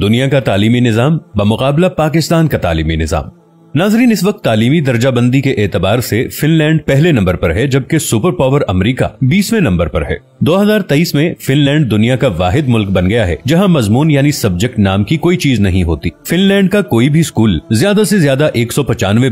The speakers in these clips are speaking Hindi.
दुनिया का तालीमी निज़ाम बमुकाबला पाकिस्तान का तालीमी निज़ाम नाजरीन इस वक्त तालीमी दर्जाबंदी के एतबार से फिनलैंड पहले नंबर पर है जबकि सुपर पावर अमरीका बीसवें नंबर पर है 2023 में फिनलैंड दुनिया का वाहिद मुल्क बन गया है जहां मजमून यानी सब्जेक्ट नाम की कोई चीज नहीं होती फिनलैंड का कोई भी स्कूल ज्यादा से ज्यादा एक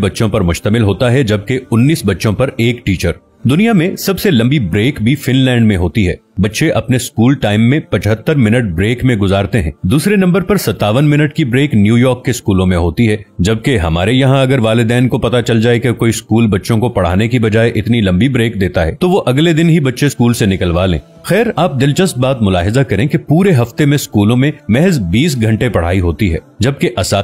बच्चों पर मुश्तमिल होता है जबकि 19 बच्चों पर एक टीचर दुनिया में सबसे लंबी ब्रेक भी फिनलैंड में होती है बच्चे अपने स्कूल टाइम में 75 मिनट ब्रेक में गुजारते हैं दूसरे नंबर पर सत्तावन मिनट की ब्रेक न्यूयॉर्क के स्कूलों में होती है जबकि हमारे यहाँ अगर वालदेन को पता चल जाए कि कोई स्कूल बच्चों को पढ़ाने की बजाय इतनी लंबी ब्रेक देता है तो वो अगले दिन ही बच्चे स्कूल से निकलवा लें खैर आप दिलचस्प बात मुलाहिजा करें कि पूरे हफ्ते में स्कूलों में महज बीस घंटे पढ़ाई होती है जबकि इस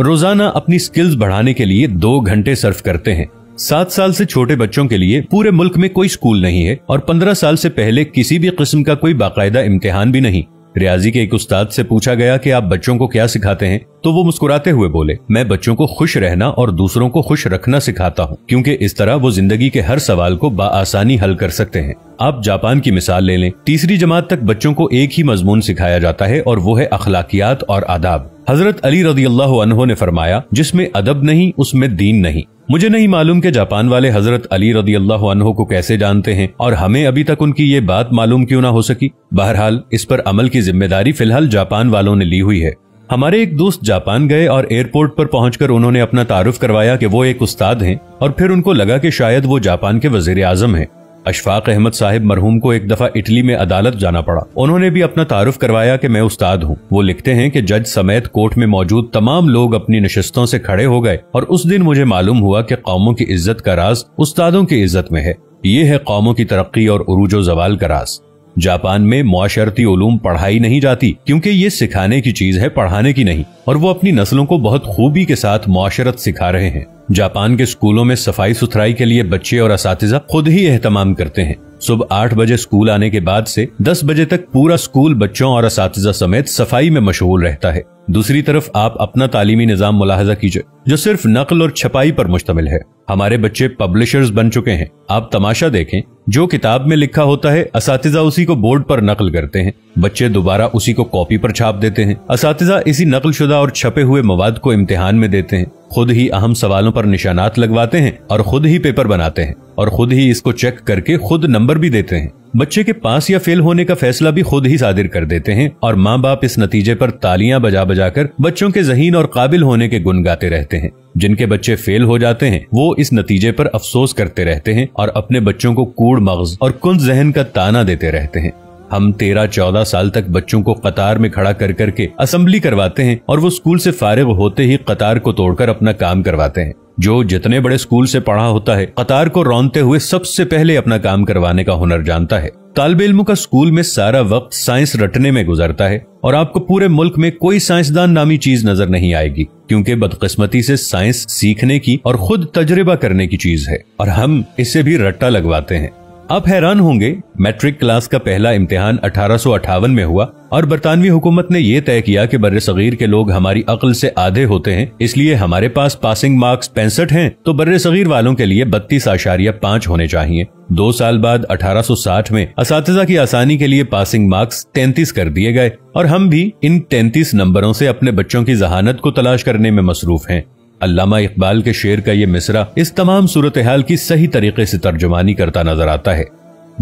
रोजाना अपनी स्किल्स बढ़ाने के लिए दो घंटे सर्फ करते हैं सात साल से छोटे बच्चों के लिए पूरे मुल्क में कोई स्कूल नहीं है और पंद्रह साल से पहले किसी भी किस्म का कोई बाकायदा इम्तिहान भी नहीं रियाजी के एक उस्ताद से पूछा गया कि आप बच्चों को क्या सिखाते हैं तो वो मुस्कुराते हुए बोले मैं बच्चों को खुश रहना और दूसरों को खुश रखना सिखाता हूँ क्योंकि इस तरह वो जिंदगी के हर सवाल को बासानी हल कर सकते हैं आप जापान की मिसाल ले लें तीसरी जमात तक बच्चों को एक ही मजमून सिखाया जाता है और वो है अखलाकियात और आदाब हजरत अली रजी अल्लाह ने फरमाया जिसमें अदब नहीं उसमें दीन नहीं मुझे नहीं मालूम कि जापान वाले हजरत अली रजी अल्लाह को कैसे जानते हैं और हमें अभी तक उनकी ये बात मालूम क्यों ना हो सकी बहरहाल इस पर अमल की जिम्मेदारी फिलहाल जापान वालों ने ली हुई है हमारे एक दोस्त जापान गए और एयरपोर्ट पर पहुंचकर उन्होंने अपना तारुफ करवाया कि वो एक उस्ताद हैं और फिर उनको लगा कि शायद वो जापान के वजीर आजम हैं अशफाक अहमद साहिब मरहूम को एक दफा इटली में अदालत जाना पड़ा उन्होंने भी अपना तारुफ करवाया कि मैं उस्ताद हूँ वो लिखते हैं कि जज समेत कोर्ट में मौजूद तमाम लोग अपनी नशस्तों से खड़े हो गए और उस दिन मुझे मालूम हुआ कि कौमों की इज्जत का राज उस्तादों की इज्जत में है ये है कौमों की तरक्की और उरूजो जवाल का राज जापान में माशरती ओलूम पढ़ाई नहीं जाती क्योंकि ये सिखाने की चीज है पढ़ाने की नहीं और वो अपनी नस्लों को बहुत खूबी के साथ माशरत सिखा रहे हैं जापान के स्कूलों में सफाई सुथराई के लिए बच्चे और इस खुद ही एहतमाम करते हैं सुबह आठ बजे स्कूल आने के बाद से दस बजे तक पूरा स्कूल बच्चों और इस समेत सफाई में मशहूल रहता है दूसरी तरफ आप अपना तालीमी निज़ाम मुलाहजा कीजिए जो सिर्फ नकल और छपाई पर मुश्तमिल है हमारे बच्चे पब्लिशर्स बन चुके हैं आप तमाशा देखें जो किताब में लिखा होता है इस उसी को बोर्ड पर नकल करते हैं बच्चे दोबारा उसी को कॉपी पर छाप देते हैं इस इसी नकल शुदा और छपे हुए मवाद को इम्तिहान में देते हैं खुद ही अहम सवालों पर निशानात लगवाते हैं और खुद ही पेपर बनाते हैं और खुद ही इसको चेक करके खुद नंबर भी देते हैं बच्चे के पास या फेल होने का फैसला भी खुद ही सादिर कर देते हैं और माँ बाप इस नतीजे पर तालियां बजा बजा कर बच्चों के जहीन और काबिल होने के गुन गाते रहते हैं जिनके बच्चे फेल हो जाते हैं वो इस नतीजे पर अफसोस करते रहते हैं और अपने बच्चों को कूड़ मगज और कुंज जहन का ताना देते रहते हैं हम तेरह चौदह साल तक बच्चों को कतार में खड़ा कर करके असम्बली करवाते हैं और वो स्कूल से फारिग होते ही कतार को तोड़कर अपना काम करवाते हैं जो जितने बड़े स्कूल से पढ़ा होता है कतार को रौनते हुए सबसे पहले अपना काम करवाने का हुनर जानता है तालब इलम का स्कूल में सारा वक्त साइंस रटने में गुजरता है और आपको पूरे मुल्क में कोई साइंसदान नामी चीज नजर नहीं आएगी क्योंकि बदकिस्मती से साइंस सीखने की और खुद तजर्बा करने की चीज है और हम इसे भी रट्टा लगवाते हैं आप हैरान होंगे मैट्रिक क्लास का पहला इम्तिहान अठारह में हुआ और बरतानवी हुकूमत ने यह तय किया कि बर सगीर के लोग हमारी अकल से आधे होते हैं इसलिए हमारे पास पासिंग मार्क्स पैंसठ हैं तो बर सगीर वालों के लिए बत्तीस आशारिया पाँच होने चाहिए दो साल बाद 1860 में इस की आसानी के लिए पासिंग मार्क्स तैतीस कर दिए गए और हम भी इन तैंतीस नंबरों से अपने बच्चों की जहानत को तलाश करने में मसरूफ हैं अलामा इकबाल के शेर का ये मिसरा इस तमाम सूरत हाल की सही तरीके से तर्जुमानी करता नजर आता है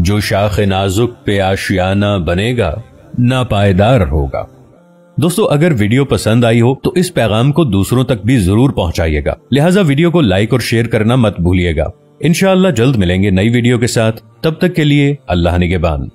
जो शाख नाजुक पे आशियाना बनेगा ना पायदार होगा दोस्तों अगर वीडियो पसंद आई हो तो इस पैगाम को दूसरों तक भी जरूर पहुंचाइएगा लिहाजा वीडियो को लाइक और शेयर करना मत भूलिएगा इनशाला जल्द मिलेंगे नई वीडियो के साथ तब तक के लिए अल्लाह निगेबान